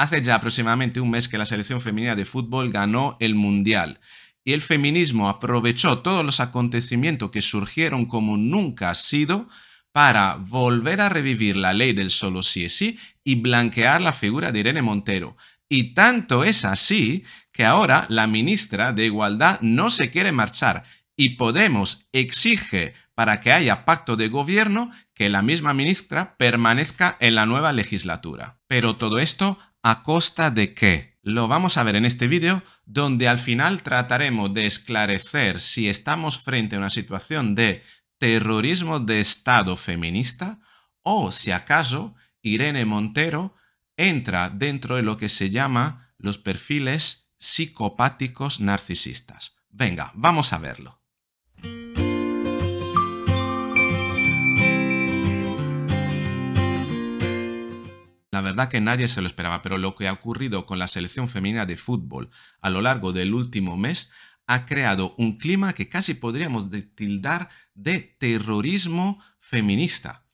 Hace ya aproximadamente un mes que la selección femenina de fútbol ganó el Mundial y el feminismo aprovechó todos los acontecimientos que surgieron como nunca ha sido para volver a revivir la ley del solo sí es sí y blanquear la figura de Irene Montero. Y tanto es así que ahora la ministra de Igualdad no se quiere marchar y Podemos exige para que haya pacto de gobierno que la misma ministra permanezca en la nueva legislatura. Pero todo esto ¿A costa de qué? Lo vamos a ver en este vídeo, donde al final trataremos de esclarecer si estamos frente a una situación de terrorismo de Estado feminista o si acaso Irene Montero entra dentro de lo que se llama los perfiles psicopáticos narcisistas. Venga, vamos a verlo. La verdad que nadie se lo esperaba, pero lo que ha ocurrido con la selección femenina de fútbol a lo largo del último mes ha creado un clima que casi podríamos tildar de terrorismo feminista.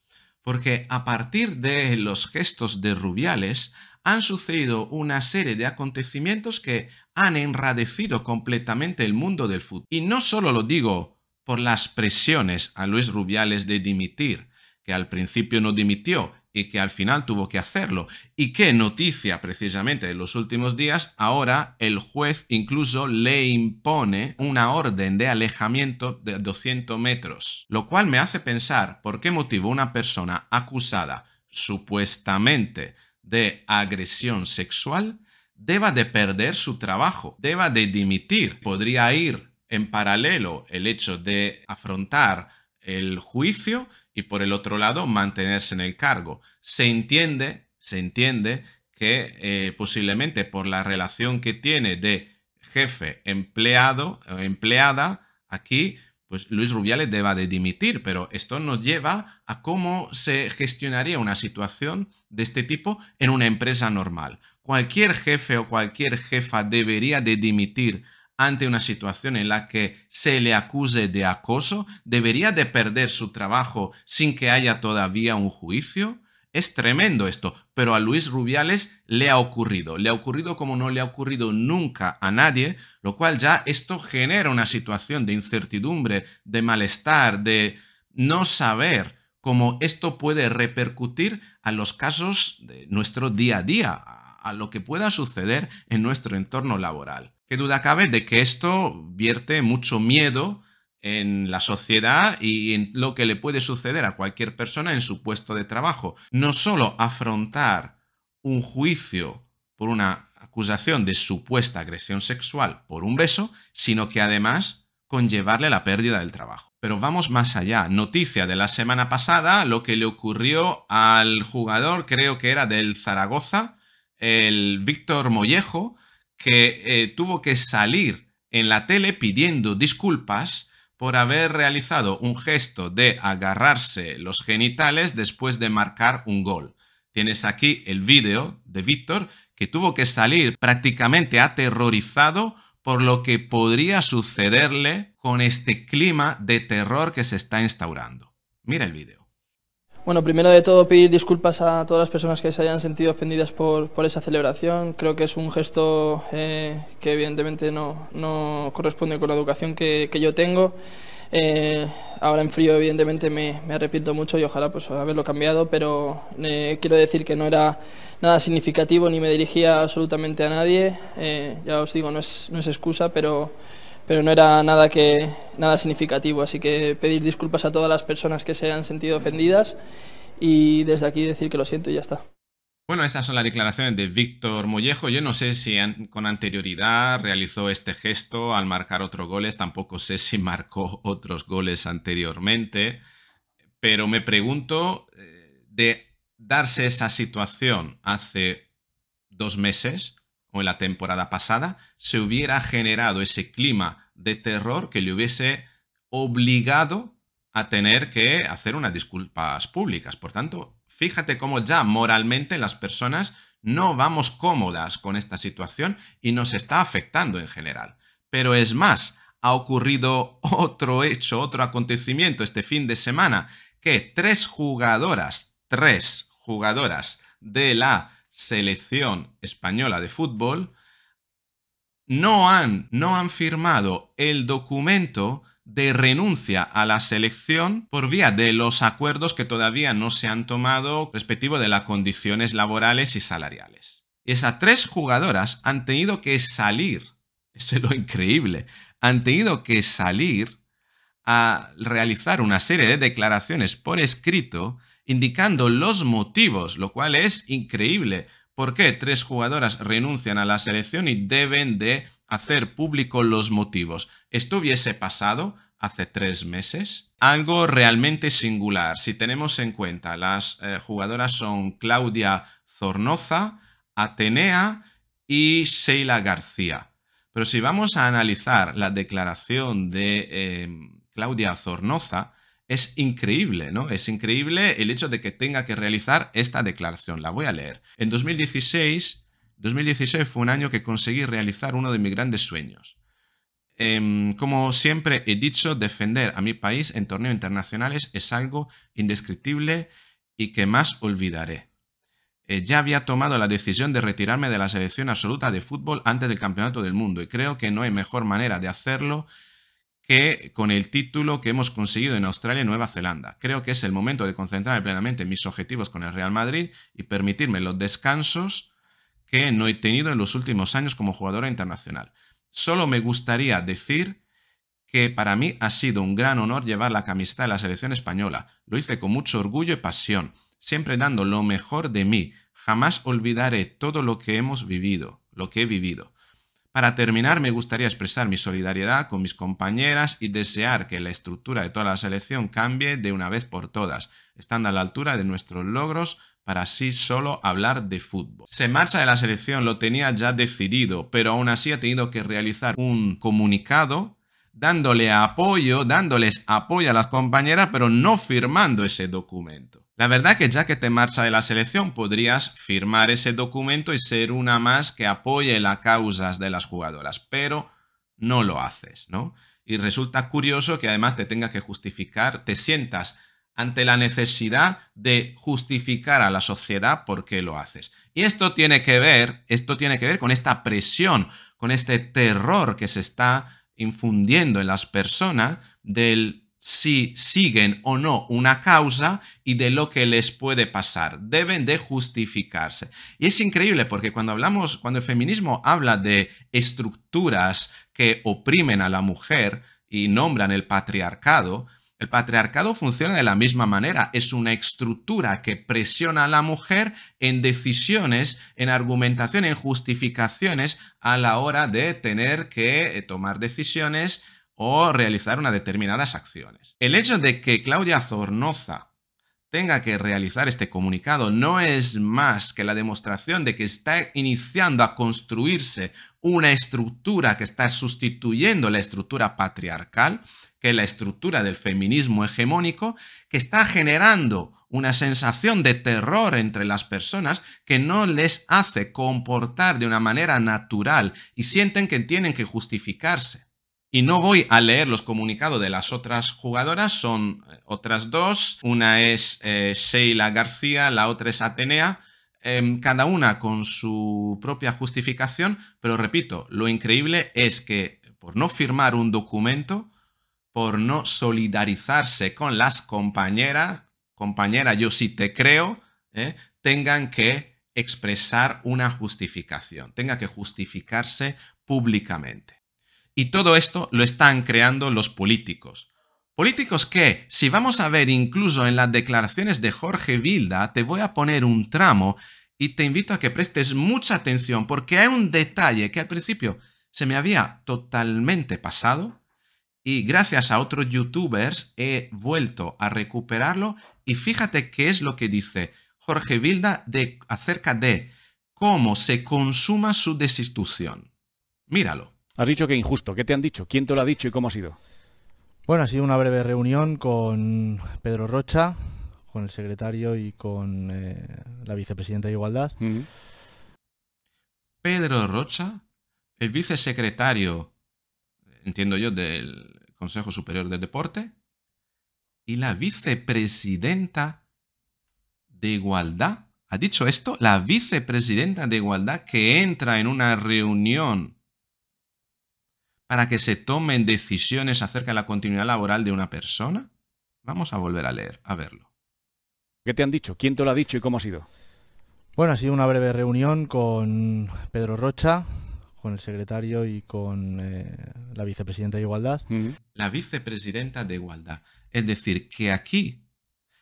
Porque a partir de los gestos de Rubiales han sucedido una serie de acontecimientos que han enradecido completamente el mundo del fútbol. Y no solo lo digo por las presiones a Luis Rubiales de dimitir, que al principio no dimitió y que al final tuvo que hacerlo. Y qué noticia precisamente en los últimos días, ahora el juez incluso le impone una orden de alejamiento de 200 metros, lo cual me hace pensar por qué motivo una persona acusada supuestamente de agresión sexual deba de perder su trabajo, deba de dimitir. Podría ir en paralelo el hecho de afrontar el juicio y por el otro lado mantenerse en el cargo. Se entiende, se entiende que eh, posiblemente por la relación que tiene de jefe empleado o eh, empleada aquí, pues Luis Rubiales deba de dimitir, pero esto nos lleva a cómo se gestionaría una situación de este tipo en una empresa normal. Cualquier jefe o cualquier jefa debería de dimitir ante una situación en la que se le acuse de acoso, debería de perder su trabajo sin que haya todavía un juicio? Es tremendo esto, pero a Luis Rubiales le ha ocurrido. Le ha ocurrido como no le ha ocurrido nunca a nadie, lo cual ya esto genera una situación de incertidumbre, de malestar, de no saber cómo esto puede repercutir a los casos de nuestro día a día, a lo que pueda suceder en nuestro entorno laboral. ¿Qué duda cabe de que esto vierte mucho miedo en la sociedad y en lo que le puede suceder a cualquier persona en su puesto de trabajo. No solo afrontar un juicio por una acusación de supuesta agresión sexual por un beso, sino que además conllevarle la pérdida del trabajo. Pero vamos más allá. Noticia de la semana pasada, lo que le ocurrió al jugador, creo que era del Zaragoza, el Víctor Mollejo, que eh, tuvo que salir en la tele pidiendo disculpas por haber realizado un gesto de agarrarse los genitales después de marcar un gol. Tienes aquí el vídeo de Víctor que tuvo que salir prácticamente aterrorizado por lo que podría sucederle con este clima de terror que se está instaurando. Mira el vídeo. Bueno, primero de todo pedir disculpas a todas las personas que se hayan sentido ofendidas por, esa celebración. Creo que es un gesto eh, que evidentemente no, corresponde con la educación que, yo tengo. Eh, ahora en frío evidentemente me, arrepiento mucho y ojalá pues haberlo cambiado, pero eh, quiero decir que no era nada significativo ni me dirigía absolutamente a nadie. ya os digo, no es, no es excusa, pero pero no era nada que nada significativo, así que pedir disculpas a todas las personas que se han sentido ofendidas y desde aquí decir que lo siento y ya está. Bueno, estas son las declaraciones de Víctor Mollejo. Yo no sé si con anterioridad realizó este gesto al marcar otros goles, tampoco sé si marcó otros goles anteriormente, pero me pregunto eh, de darse esa situación hace dos meses, en la temporada pasada, se hubiera generado ese clima de terror que le hubiese obligado a tener que hacer unas disculpas públicas. Por tanto, fíjate cómo ya moralmente las personas no vamos cómodas con esta situación y nos está afectando en general. Pero es más, ha ocurrido otro hecho, otro acontecimiento este fin de semana, que tres jugadoras, tres jugadoras de la selección española de fútbol, no han, no han firmado el documento de renuncia a la selección por vía de los acuerdos que todavía no se han tomado respectivo de las condiciones laborales y salariales. Esas tres jugadoras han tenido que salir, eso es lo increíble, han tenido que salir a realizar una serie de declaraciones por escrito indicando los motivos, lo cual es increíble. ¿Por qué tres jugadoras renuncian a la selección y deben de hacer público los motivos? Esto hubiese pasado hace tres meses. Algo realmente singular. Si tenemos en cuenta, las eh, jugadoras son Claudia Zornoza, Atenea y Sheila García. Pero si vamos a analizar la declaración de eh, Claudia Zornoza, es increíble, ¿no? Es increíble el hecho de que tenga que realizar esta declaración. La voy a leer. En 2016, 2016 fue un año que conseguí realizar uno de mis grandes sueños. Em, como siempre he dicho, defender a mi país en torneos internacionales es algo indescriptible y que más olvidaré. Eh, ya había tomado la decisión de retirarme de la selección absoluta de fútbol antes del Campeonato del Mundo y creo que no hay mejor manera de hacerlo que con el título que hemos conseguido en Australia y Nueva Zelanda. Creo que es el momento de concentrarme plenamente en mis objetivos con el Real Madrid y permitirme los descansos que no he tenido en los últimos años como jugadora internacional. Solo me gustaría decir que para mí ha sido un gran honor llevar la camiseta de la selección española. Lo hice con mucho orgullo y pasión, siempre dando lo mejor de mí. Jamás olvidaré todo lo que hemos vivido, lo que he vivido. Para terminar, me gustaría expresar mi solidaridad con mis compañeras y desear que la estructura de toda la selección cambie de una vez por todas, estando a la altura de nuestros logros para así solo hablar de fútbol. Se marcha de la selección, lo tenía ya decidido, pero aún así ha tenido que realizar un comunicado dándole apoyo, dándoles apoyo a las compañeras, pero no firmando ese documento. La verdad que ya que te marcha de la selección, podrías firmar ese documento y ser una más que apoye las causas de las jugadoras, pero no lo haces, ¿no? Y resulta curioso que además te tenga que justificar, te sientas ante la necesidad de justificar a la sociedad por qué lo haces. Y esto tiene que ver, esto tiene que ver con esta presión, con este terror que se está infundiendo en las personas del si siguen o no una causa y de lo que les puede pasar. Deben de justificarse. Y es increíble porque cuando hablamos, cuando el feminismo habla de estructuras que oprimen a la mujer y nombran el patriarcado, el patriarcado funciona de la misma manera, es una estructura que presiona a la mujer en decisiones, en argumentación, en justificaciones a la hora de tener que eh, tomar decisiones o realizar unas determinadas acciones. El hecho de que Claudia Zornoza tenga que realizar este comunicado no es más que la demostración de que está iniciando a construirse una estructura que está sustituyendo la estructura patriarcal que la estructura del feminismo hegemónico que está generando una sensación de terror entre las personas que no les hace comportar de una manera natural y sienten que tienen que justificarse. Y no voy a leer los comunicados de las otras jugadoras, son eh, otras dos, una es eh, Sheila García, la otra es Atenea, em, cada una con su propia justificación, pero repito, lo increíble es que por no firmar un documento, por no solidarizarse con las compañeras, compañera, yo sí te creo, ¿eh? tengan que expresar una justificación, tenga que justificarse públicamente. Y todo esto lo están creando los políticos. Políticos que, si vamos a ver incluso en las declaraciones de Jorge Vilda, te voy a poner un tramo y te invito a que prestes mucha atención porque hay un detalle que al principio se me había totalmente pasado y gracias a otros youtubers he vuelto a recuperarlo y fíjate qué es lo que dice Jorge Vilda de, acerca de cómo se consuma su destitución. Míralo. Has dicho que injusto. ¿Qué te han dicho? ¿Quién te lo ha dicho y cómo ha sido? Bueno, ha sido una breve reunión con Pedro Rocha, con el secretario y con eh, la vicepresidenta de Igualdad. Pedro Rocha, el vicesecretario, entiendo yo, del Consejo Superior del Deporte, y la vicepresidenta de Igualdad. ¿Ha dicho esto? La vicepresidenta de Igualdad que entra en una reunión para que se tomen decisiones acerca de la continuidad laboral de una persona. Vamos a volver a leer, a verlo. ¿Qué te han dicho? ¿Quién te lo ha dicho y cómo ha sido? Bueno, ha sido una breve reunión con Pedro Rocha, con el secretario y con eh, la vicepresidenta de Igualdad. La vicepresidenta de Igualdad. Es decir, que aquí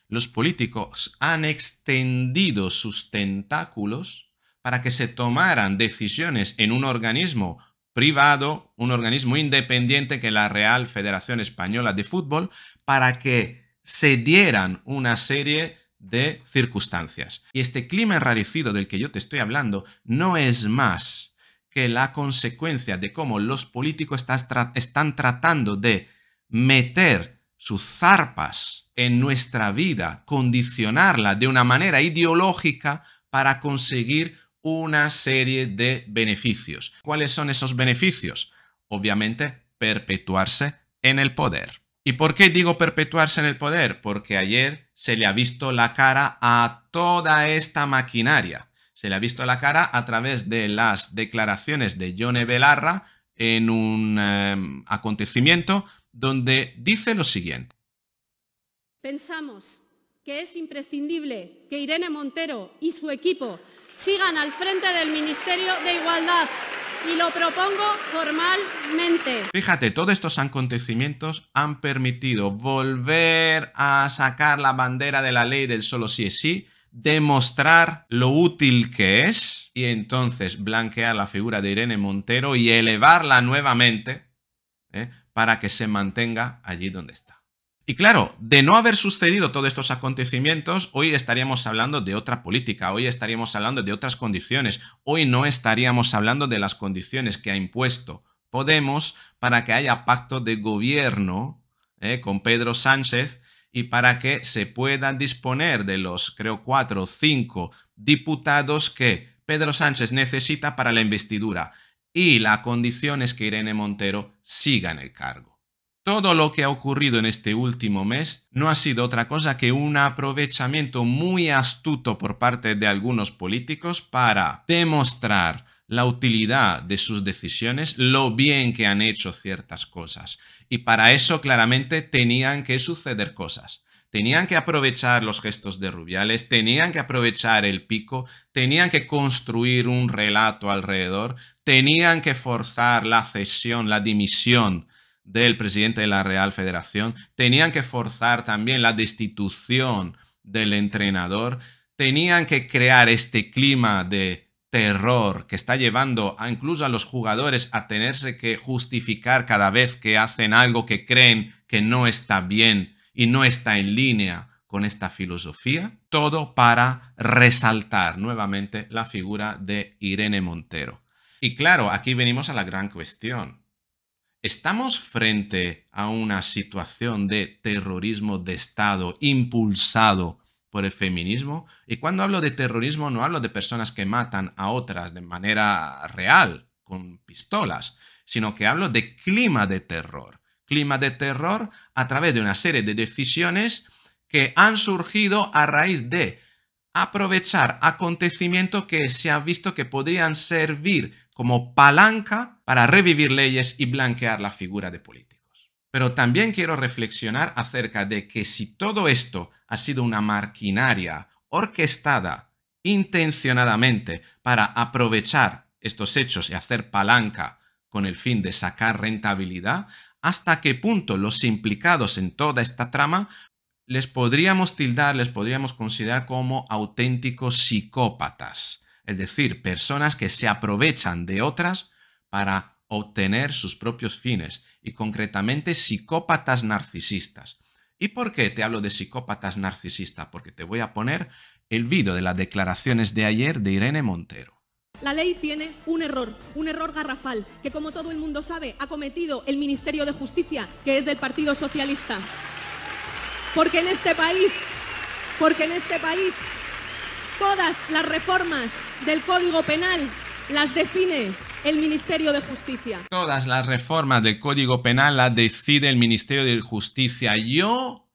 los políticos han extendido sus tentáculos para que se tomaran decisiones en un organismo privado, un organismo independiente que la Real Federación Española de Fútbol, para que se dieran una serie de circunstancias. Y este clima enrarecido del que yo te estoy hablando no es más que la consecuencia de cómo los políticos están tratando de meter sus zarpas en nuestra vida, condicionarla de una manera ideológica para conseguir una serie de beneficios. ¿Cuáles son esos beneficios? Obviamente, perpetuarse en el poder. ¿Y por qué digo perpetuarse en el poder? Porque ayer se le ha visto la cara a toda esta maquinaria se le ha visto la cara a través de las declaraciones de Yone Belarra en un em, acontecimiento donde dice lo siguiente. Pensamos que es imprescindible que Irene Montero y su equipo sigan al frente del Ministerio de Igualdad y lo propongo formalmente. Fíjate, todos estos acontecimientos han permitido volver a sacar la bandera de la ley del solo sí es sí demostrar lo útil que es y entonces blanquear la figura de Irene Montero y elevarla nuevamente ¿eh? para que se mantenga allí donde está. Y claro, de no haber sucedido todos estos acontecimientos, hoy estaríamos hablando de otra política, hoy estaríamos hablando de otras condiciones, hoy no estaríamos hablando de las condiciones que ha impuesto Podemos para que haya pacto de gobierno ¿eh? con Pedro Sánchez y para que se puedan disponer de los, creo, cuatro o cinco diputados que Pedro Sánchez necesita para la investidura. Y la condición es que Irene Montero siga en el cargo. Todo lo que ha ocurrido en este último mes no ha sido otra cosa que un aprovechamiento muy astuto por parte de algunos políticos para demostrar la utilidad de sus decisiones, lo bien que han hecho ciertas cosas. Y para eso claramente tenían que suceder cosas. Tenían que aprovechar los gestos de Rubiales, tenían que aprovechar el pico, tenían que construir un relato alrededor, tenían que forzar la cesión, la dimisión del presidente de la Real Federación, tenían que forzar también la destitución del entrenador, tenían que crear este clima de terror que está llevando a incluso a los jugadores a tenerse que justificar cada vez que hacen algo que creen que no está bien y no está en línea con esta filosofía, todo para resaltar nuevamente la figura de Irene Montero. Y claro, aquí venimos a la gran cuestión. ¿Estamos frente a una situación de terrorismo de Estado impulsado por el feminismo. Y cuando hablo de terrorismo no hablo de personas que matan a otras de manera real, con pistolas, sino que hablo de clima de terror. Clima de terror a través de una serie de decisiones que han surgido a raíz de aprovechar acontecimientos que se han visto que podrían servir como palanca para revivir leyes y blanquear la figura de política. Pero también quiero reflexionar acerca de que si todo esto ha sido una maquinaria orquestada intencionadamente para aprovechar estos hechos y hacer palanca con el fin de sacar rentabilidad, hasta qué punto los implicados en toda esta trama les podríamos tildar, les podríamos considerar como auténticos psicópatas, es decir, personas que se aprovechan de otras para obtener sus propios fines y concretamente psicópatas narcisistas. ¿Y por qué te hablo de psicópatas narcisistas? Porque te voy a poner el vídeo de las declaraciones de ayer de Irene Montero. La ley tiene un error, un error garrafal, que como todo el mundo sabe ha cometido el Ministerio de Justicia, que es del Partido Socialista. Porque en este país, porque en este país, todas las reformas del Código Penal las define el Ministerio de Justicia. Todas las reformas del Código Penal las decide el Ministerio de Justicia. Yo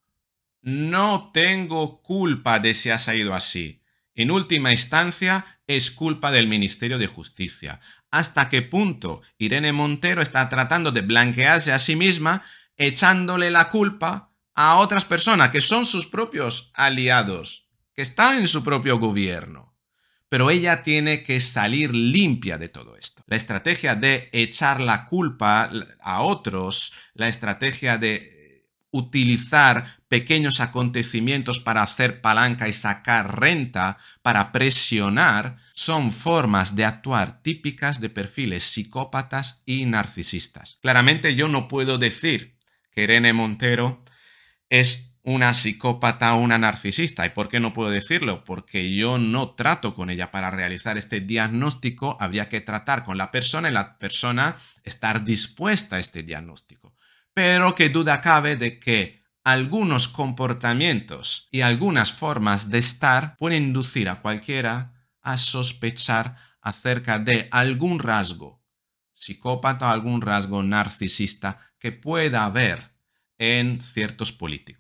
no tengo culpa de si ha salido así. En última instancia, es culpa del Ministerio de Justicia. ¿Hasta qué punto Irene Montero está tratando de blanquearse a sí misma echándole la culpa a otras personas que son sus propios aliados, que están en su propio gobierno? pero ella tiene que salir limpia de todo esto. La estrategia de echar la culpa a otros, la estrategia de utilizar pequeños acontecimientos para hacer palanca y sacar renta, para presionar, son formas de actuar típicas de perfiles psicópatas y narcisistas. Claramente yo no puedo decir que Irene Montero es una psicópata o una narcisista. ¿Y por qué no puedo decirlo? Porque yo no trato con ella. Para realizar este diagnóstico habría que tratar con la persona y la persona estar dispuesta a este diagnóstico. Pero que duda cabe de que algunos comportamientos y algunas formas de estar pueden inducir a cualquiera a sospechar acerca de algún rasgo psicópata o algún rasgo narcisista que pueda haber en ciertos políticos.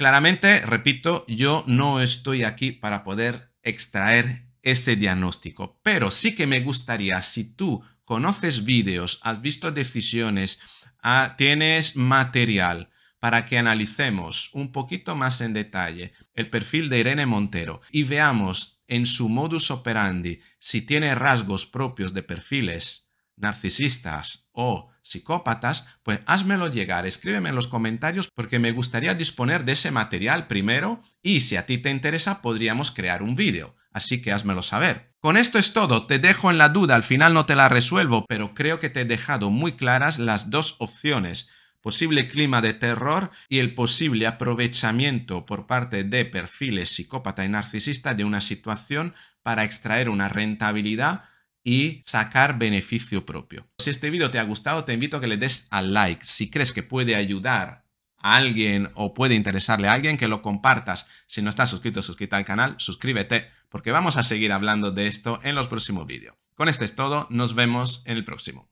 Claramente, repito, yo no estoy aquí para poder extraer este diagnóstico, pero sí que me gustaría, si tú conoces vídeos, has visto decisiones, ah, tienes material para que analicemos un poquito más en detalle el perfil de Irene Montero y veamos en su modus operandi si tiene rasgos propios de perfiles narcisistas o psicópatas, pues házmelo llegar, escríbeme en los comentarios porque me gustaría disponer de ese material primero y si a ti te interesa podríamos crear un vídeo, así que házmelo saber. Con esto es todo, te dejo en la duda, al final no te la resuelvo, pero creo que te he dejado muy claras las dos opciones posible clima de terror y el posible aprovechamiento por parte de perfiles psicópata y narcisista de una situación para extraer una rentabilidad y sacar beneficio propio. Si este vídeo te ha gustado, te invito a que le des al like. Si crees que puede ayudar a alguien o puede interesarle a alguien, que lo compartas. Si no estás suscrito, suscríbete al canal, suscríbete, porque vamos a seguir hablando de esto en los próximos vídeos. Con esto es todo, nos vemos en el próximo.